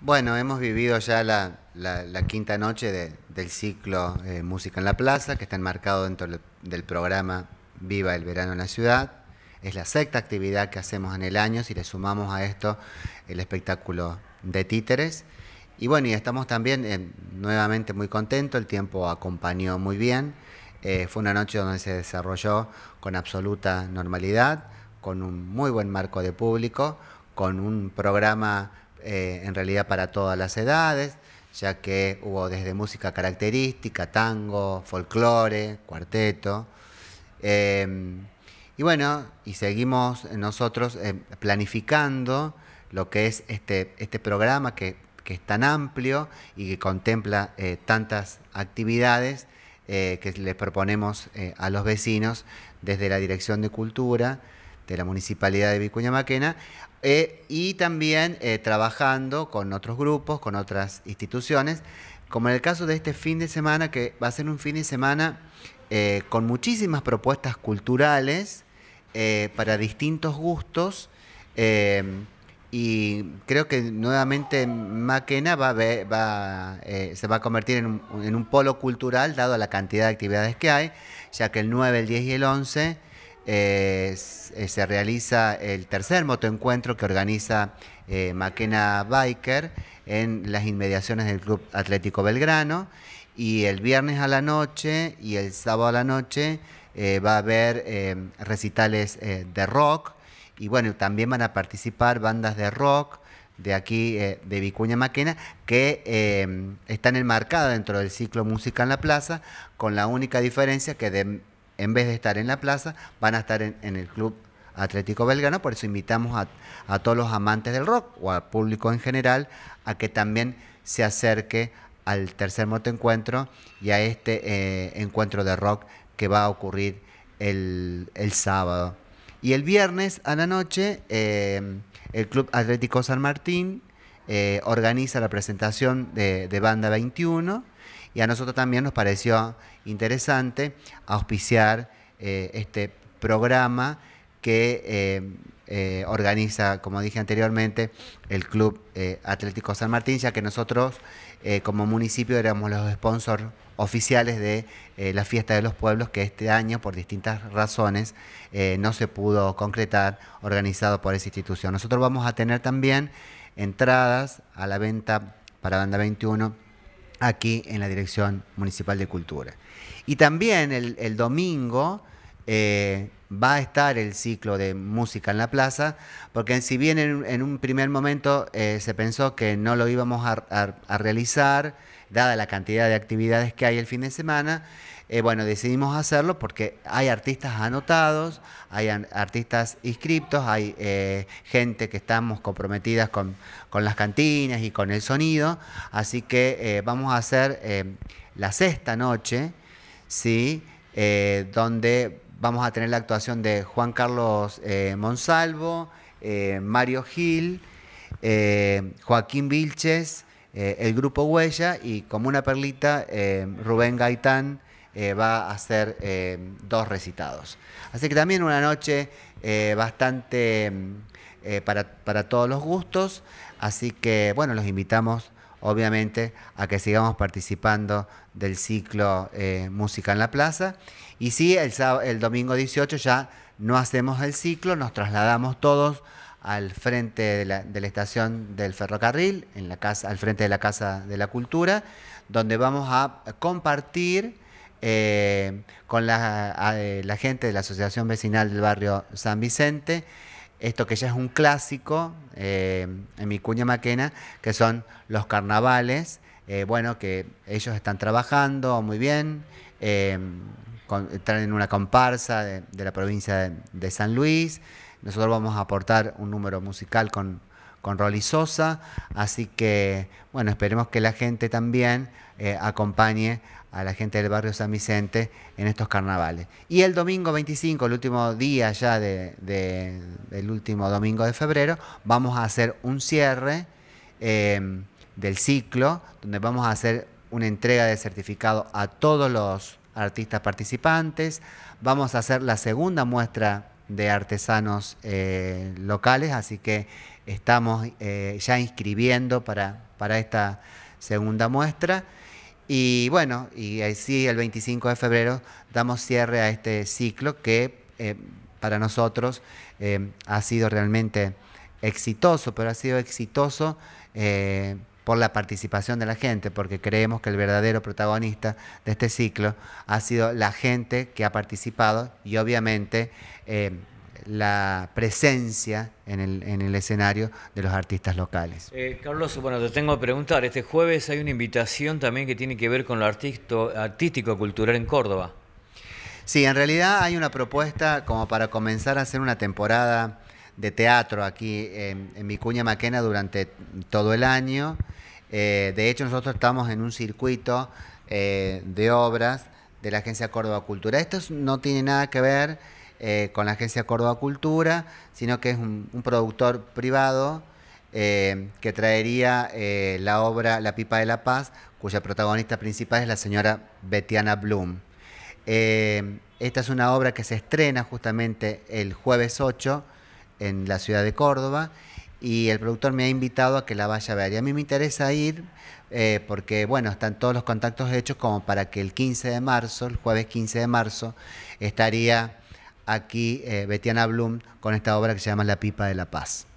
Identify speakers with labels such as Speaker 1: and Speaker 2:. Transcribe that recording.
Speaker 1: Bueno, hemos vivido ya la, quinta noche del ciclo eh, Música en la Plaza, que está enmarcado dentro del programa Viva el Verano en la Ciudad. Es la sexta actividad que hacemos en el año, si le sumamos a esto el espectáculo de títeres. Y bueno, y estamos también eh, nuevamente muy contentos, el tiempo acompañó muy bien. Eh, fue una noche donde se desarrolló con absoluta normalidad, con un muy buen marco de público, con un programa eh, en realidad para todas las edades, ya que hubo desde música característica, tango, folclore, cuarteto. Em, y bueno, y seguimos nosotros em, planificando lo que es este, este, programa que, que es tan amplio y que contempla eh, tantas actividades eh, que les proponemos a los vecinos desde la Dirección de Cultura de la Municipalidad de Vicuña Maquena, eh, y también eh, trabajando con otros grupos, con otras instituciones, como en el caso de este fin de semana, que va a ser un fin de semana eh, con muchísimas propuestas culturales para distintos gustos. y creo que nuevamente Maquena va, a se va a convertir en un, en un polo cultural, dado la cantidad de actividades que hay, ya que el 9, el 10 y el 11 eh, se realiza el tercer motoencuentro que organiza eh, Maquena Biker en las inmediaciones del Club Atlético Belgrano. Y el viernes a la noche y el sábado a la noche eh, va a haber recitales de rock. Y bueno, también van a participar bandas de rock de aquí, de Vicuña Maquena, que están enmarcadas dentro del ciclo Música en la Plaza, con la única diferencia que de en vez de estar en la plaza, van a estar en, el Club Atlético Belgrano. Por eso invitamos a, todos los amantes del rock o al público en general a que también se acerque al tercer moto encuentro y a este eh, encuentro de rock que va a ocurrir el, sábado. Y el viernes a la noche, eh, el Club Atlético San Martín eh, organiza la presentación de, Banda 21 y a nosotros también nos pareció interesante auspiciar eh, este programa que eh, eh, organiza, como dije anteriormente, el Club eh, Atlético San Martín, ya que nosotros eh, como municipio éramos los sponsors oficiales de la Fiesta de los Pueblos, que este año, por distintas razones, no se pudo concretar, organizado por esa institución. Nosotros vamos a tener también entradas a la venta para Banda 21 aquí en la Dirección Municipal de Cultura. Y también el domingo eh, va a estar el ciclo de música en la plaza, porque si bien en, un primer momento eh, se pensó que no lo íbamos a, realizar, dada la cantidad de actividades que hay el fin de semana, eh, bueno, decidimos hacerlo porque hay artistas anotados, hay artistas inscriptos, hay gente que estamos comprometidas con, con, las cantinas y con el sonido, así que vamos a hacer la sexta noche, ¿sí? donde vamos a tener la actuación de Juan Carlos eh, Monsalvo, eh, Mario Gil, eh, Joaquín Vilches, el grupo Huella y como una perlita, Rubén Gaitán va a hacer dos recitados. Así que también una noche bastante mm, para, para todos los gustos, así que bueno, los invitamos obviamente, a que sigamos participando del ciclo eh, Música en la Plaza. Y sí, el, el domingo 18 ya no hacemos el ciclo, nos trasladamos todos al frente de la, estación del ferrocarril, en la casa, al frente de la Casa de la Cultura, donde vamos a compartir eh, con eh, la gente de la Asociación Vecinal del Barrio San Vicente esto que ya es un clásico eh, en mi cuña maquena, que son los carnavales, eh, bueno, que ellos están trabajando muy bien, eh, traen una comparsa de, la provincia de, San Luis, nosotros vamos a aportar un número musical con, con Rolly Sosa, así que, bueno, esperemos que la gente también acompañe a la gente del barrio San Vicente en estos carnavales. Y el domingo 25, el último día ya de, el último domingo de febrero, vamos a hacer un cierre em, del ciclo, donde vamos a hacer una entrega de certificado a todos los artistas participantes. Vamos a hacer la segunda muestra de artesanos eh, locales, así que estamos eh, ya inscribiendo para, para esta segunda muestra. Y bueno, y así el 25 de febrero damos cierre a este ciclo que eh, para nosotros eh, ha sido realmente exitoso, pero ha sido exitoso eh, por la participación de la gente, porque creemos que el verdadero protagonista de este ciclo ha sido la gente que ha participado y obviamente la presencia en el, en el, escenario de los artistas locales. Eh, Carlos, bueno, te tengo que preguntar, este jueves hay una invitación también que tiene que ver con lo artístico cultural en Córdoba. Sí, en realidad hay una propuesta como para comenzar a hacer una temporada de teatro aquí en, Vicuña Maquena durante todo el año. Eh, de hecho, nosotros estamos en un circuito eh, de obras de la Agencia Córdoba Cultura. Esto no tiene nada que ver eh, con la agencia Córdoba Cultura, sino que es un, productor privado eh, que traería eh, la obra La Pipa de la Paz, cuya protagonista principal es la señora Betiana Bloom. esta es una obra que se estrena justamente el jueves 8 en la ciudad de Córdoba y el productor me ha invitado a que la vaya a ver. Y a mí me interesa ir porque, bueno, están todos los contactos hechos como para que el 15 de marzo, el jueves 15 de marzo, estaría aquí eh, Betiana Blum con esta obra que se llama La Pipa de la Paz.